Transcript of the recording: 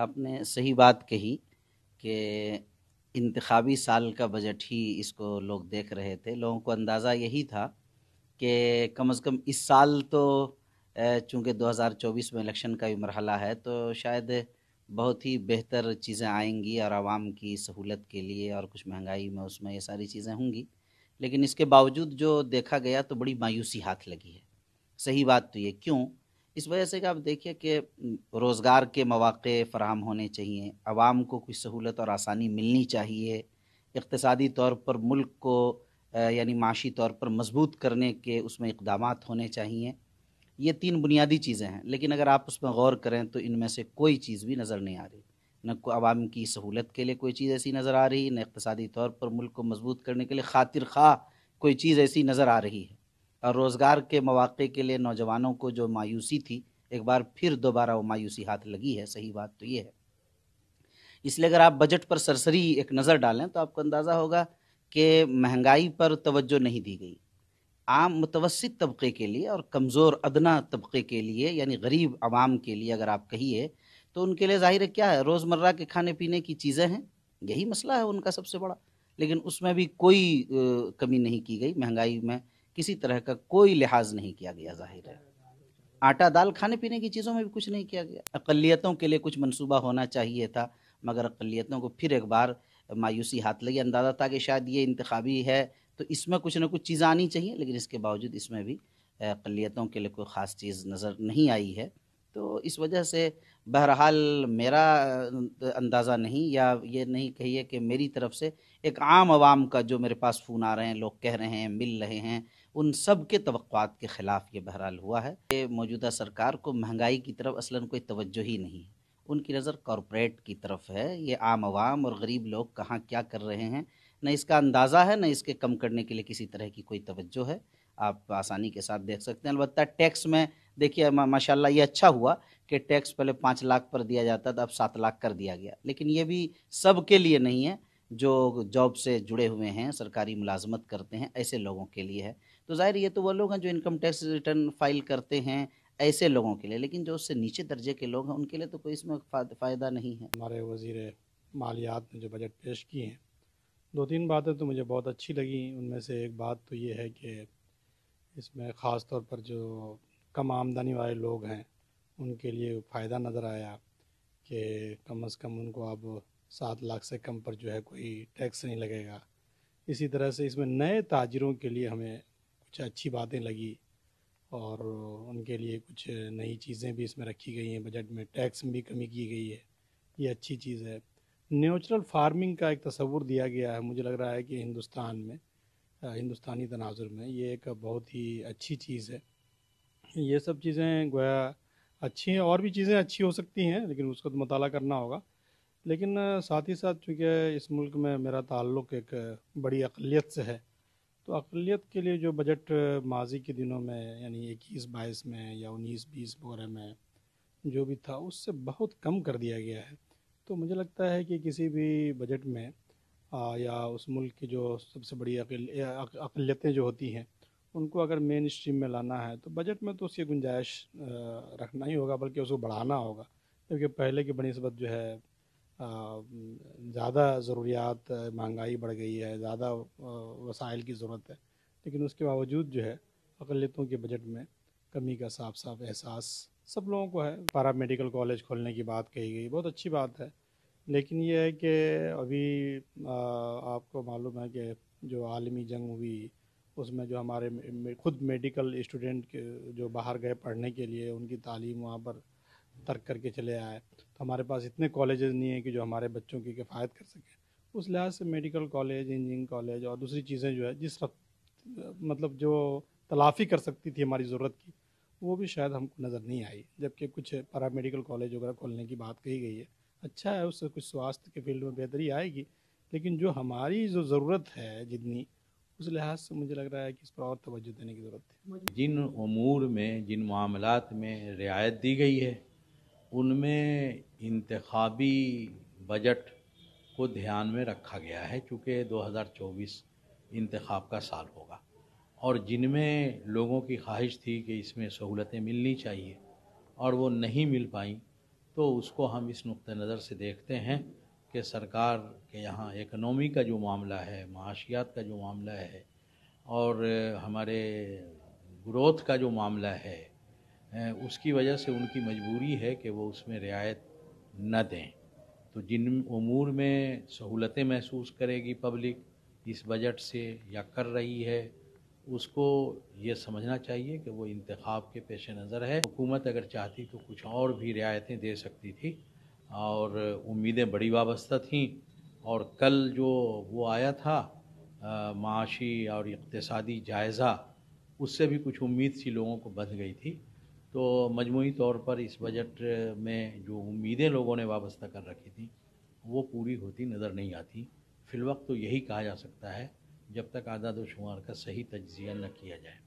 आपने सही बात कही कि इंतबी साल का बजट ही इसको लोग देख रहे थे लोगों को अंदाज़ा यही था कि कम अज़ कम इस साल तो चूँकि 2024 में इलेक्शन का भी मरहला है तो शायद बहुत ही बेहतर चीज़ें आएंगी और आवाम की सहूलत के लिए और कुछ महंगाई में उसमें ये सारी चीज़ें होंगी लेकिन इसके बावजूद जो देखा गया तो बड़ी मायूसी हाथ लगी है सही बात तो ये क्यों इस वजह से कि आप देखिए कि रोज़गार के मौाक़े फ़राहम होने चाहिए आवाम को कुछ सहूलत और आसानी मिलनी चाहिए इकतदी तौर पर मुल्क को यानी माशी तौर पर मजबूत करने के उसमें इकदाम होने चाहिए ये तीन बुनियादी चीज़ें हैं लेकिन अगर आप उसमें गौर करें तो इनमें से कोई चीज़ भी नज़र नहीं आ रही न को आवाम की सहूलत के लिए कोई चीज़ ऐसी नज़र आ रही न इकतदी तौर पर मुल्क को मजबूत करने के लिए खातिर खा कोई चीज़ ऐसी नज़र आ रही है रोज़गार के मौाक़े के लिए नौजवानों को जो मायूसी थी एक बार फिर दोबारा वो मायूसी हाथ लगी है सही बात तो ये है इसलिए अगर आप बजट पर सरसरी एक नज़र डालें तो आपको अंदाज़ा होगा कि महंगाई पर तवज्जो नहीं दी गई आम मुतवसत तबके के लिए और कमज़ोर अदना तबके के लिए यानी गरीब आवाम के लिए अगर आप कहिए तो उनके लिए ज़ाहिर क्या है रोज़मर्रा के खाने पीने की चीज़ें हैं यही मसला है उनका सबसे बड़ा लेकिन उसमें भी कोई कमी नहीं की गई महंगाई में किसी तरह का कोई लिहाज नहीं किया गया जाहिर है आटा दाल खाने पीने की चीज़ों में भी कुछ नहीं किया गया अकलीतों के लिए कुछ मनसूबा होना चाहिए था मगर अकलीतों को फिर एक बार मायूसी हाथ लगी अंदाज़ा था कि शायद ये इंतबी है तो इसमें कुछ ना कुछ चीज़ आनी चाहिए लेकिन इसके बावजूद इसमें भी अकलीतों के लिए कोई ख़ास चीज़ नज़र नहीं आई है तो इस वजह से बहरहाल मेरा अंदाज़ा नहीं या ये नहीं कहिए कि मेरी तरफ से एक आम आवाम का जो मेरे पास फ़ोन आ रहे हैं लोग कह रहे हैं मिल रहे हैं उन सब के तवक़ात के ख़िलाफ़ ये बहरहाल हुआ है कि मौजूदा सरकार को महंगाई की तरफ असल कोई तवज्जो ही नहीं है उनकी नज़र कॉरपोरेट की तरफ है ये आम आवाम और गरीब लोग कहाँ क्या कर रहे हैं न इसका अंदाज़ा है न इसके कम करने के लिए किसी तरह की कोई तवज्जो है आप आसानी के साथ देख सकते हैं अलबत्त टैक्स में देखिए माशाल्लाह ये अच्छा हुआ कि टैक्स पहले पाँच लाख पर दिया जाता था अब सात लाख कर दिया गया लेकिन ये भी सब के लिए नहीं है जो जॉब से जुड़े हुए हैं सरकारी मुलाजमत करते हैं ऐसे लोगों के लिए है तो ज़ाहिर ये तो वो लोग हैं जो इनकम टैक्स रिटर्न फाइल करते हैं ऐसे लोगों के लिए लेकिन जो उससे नीचे दर्जे के लोग हैं उनके लिए तो कोई इसमें फ़ायदा नहीं है हमारे वजीर मालियात ने जो बजट पेश किए हैं दो तीन बातें तो मुझे बहुत अच्छी लगी उनमें से एक बात तो ये है कि इसमें ख़ास तौर पर जो कम आमदनी वाले लोग हैं उनके लिए फ़ायदा नज़र आया कि कम से कम उनको अब सात लाख से कम पर जो है कोई टैक्स नहीं लगेगा इसी तरह से इसमें नए ताजरों के लिए हमें कुछ अच्छी बातें लगी और उनके लिए कुछ नई चीज़ें भी इसमें रखी गई हैं बजट में टैक्स में भी कमी की गई है ये अच्छी चीज़ है नेचुरल फार्मिंग का एक तस्वूर दिया गया है मुझे लग रहा है कि हिंदुस्तान में हिंदुस्तानी तनाजुर में ये एक बहुत ही अच्छी चीज़ है ये सब चीज़ें गोया अच्छी हैं और भी चीज़ें अच्छी हो सकती हैं लेकिन उसका तो मताल करना होगा लेकिन साथ ही साथ चूँकि इस मुल्क में मेरा ताल्लुक़ एक बड़ी अकलीत से है तो अकलीत के लिए जो बजट माजी के दिनों में यानी इक्कीस बाईस में या उन्नीस बीस वगैरह में जो भी था उससे बहुत कम कर दिया गया है तो मुझे लगता है कि किसी भी बजट में या उस मुल्क की जो सबसे बड़ी अकलीतें जो होती हैं उनको अगर मेन स्ट्रीम में लाना है तो बजट में तो उसकी गुंजाइश रखना ही होगा बल्कि उसको बढ़ाना होगा क्योंकि पहले की बनस्बत जो है ज़्यादा ज़रूरियात महंगाई बढ़ गई है ज़्यादा वसाइल की ज़रूरत है लेकिन उसके बावजूद जो है अकलीतों के बजट में कमी का साफ साफ एहसास सब लोगों को है पारा मेडिकल कॉलेज खोलने की बात कही गई बहुत अच्छी बात है लेकिन यह है कि अभी आ, आपको मालूम है कि जो आलमी जंग हुई उसमें जो हमारे खुद मेडिकल स्टूडेंट जो बाहर गए पढ़ने के लिए उनकी तालीम वहाँ पर तर्क करके चले आए तो हमारे पास इतने कॉलेज नहीं हैं कि जो हमारे बच्चों की किफ़ायत कर सकें उस लिहाज से मेडिकल कॉलेज इंजीनियरिंग कॉलेज और दूसरी चीज़ें जो है जिस मतलब जो तलाफ़ी कर सकती थी हमारी ज़रूरत की वो भी शायद हमको नज़र नहीं आई जबकि कुछ पैरा मेडिकल कॉलेज वगैरह खोलने की बात कही गई है अच्छा है उससे कुछ स्वास्थ्य के फील्ड में बेहतरी आएगी लेकिन जो हमारी जो ज़रूरत है जितनी उस लिहाज से मुझे लग रहा है कि इस पर और तोज्जो देने की ज़रूरत है जिन अमूर में जिन मामलात में रियायत दी गई है उनमें इंतबी बजट को ध्यान में रखा गया है चूँकि 2024 इंतखब का साल होगा और जिनमें लोगों की ख्वाहिश थी कि इसमें सहूलतें मिलनी चाहिए और वो नहीं मिल पाईं तो उसको हम इस नुक़ नज़र से देखते हैं कि सरकार के यहाँ इकनॉमी का जो मामला है माशियात का जो मामला है और हमारे ग्रोथ का जो मामला है उसकी वजह से उनकी मजबूरी है कि वो उसमें रियायत न दें तो जिन अमूर में सहूलतें महसूस करेगी पब्लिक इस बजट से या कर रही है उसको ये समझना चाहिए कि वो इंतखब के पेश नज़र है हुकूमत अगर चाहती तो कुछ और भी रियायतें दे सकती थी और उम्मीदें बड़ी वाबस्ता थीं और कल जो वो आया था माशी और इकतदी जायज़ा उससे भी कुछ उम्मीद सी लोगों को बंध गई थी तो मजमू तौर पर इस बजट में जो उम्मीदें लोगों ने वाबस्ता कर रखी थी वो पूरी होती नज़र नहीं आती फ़िलवक्त तो यही कहा जा सकता है जब तक आज़ाद शुमार का सही तजिया न किया जाए